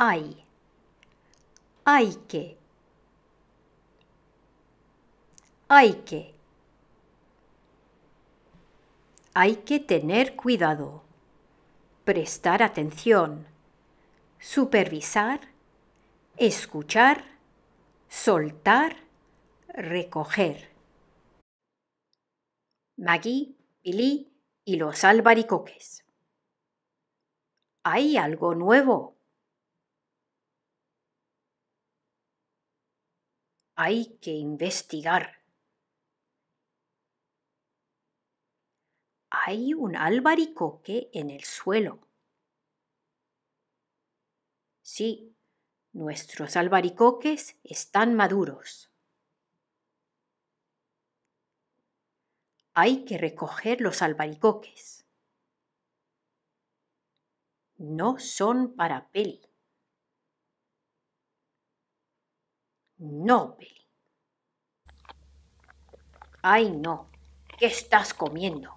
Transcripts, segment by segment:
hay, hay que, hay que, hay que tener cuidado, prestar atención, supervisar, escuchar, soltar, recoger. Maggie, Billy y los albaricoques. Hay algo nuevo. Hay que investigar. Hay un albaricoque en el suelo. Sí, nuestros albaricoques están maduros. Hay que recoger los albaricoques. No son para peli. No, Billy. Ay, no. ¿Qué estás comiendo?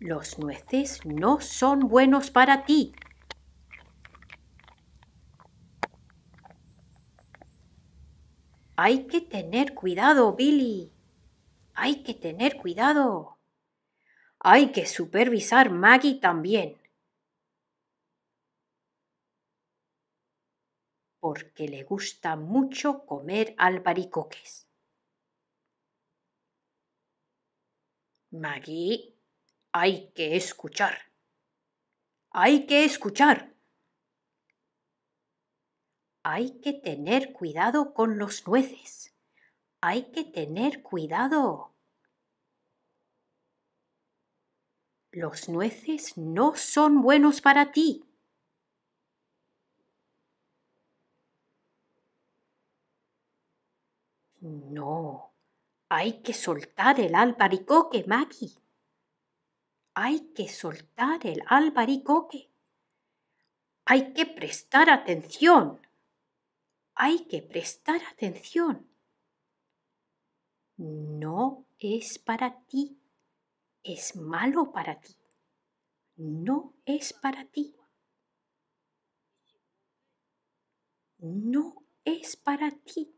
Los nueces no son buenos para ti. Hay que tener cuidado, Billy. Hay que tener cuidado. Hay que supervisar Maggie también. porque le gusta mucho comer albaricoques. Maggie, hay que escuchar. Hay que escuchar. Hay que tener cuidado con los nueces. Hay que tener cuidado. Los nueces no son buenos para ti. No, hay que soltar el albaricoque, Maggie. Hay que soltar el albaricoque. Hay que prestar atención. Hay que prestar atención. No es para ti. Es malo para ti. No es para ti. No es para ti.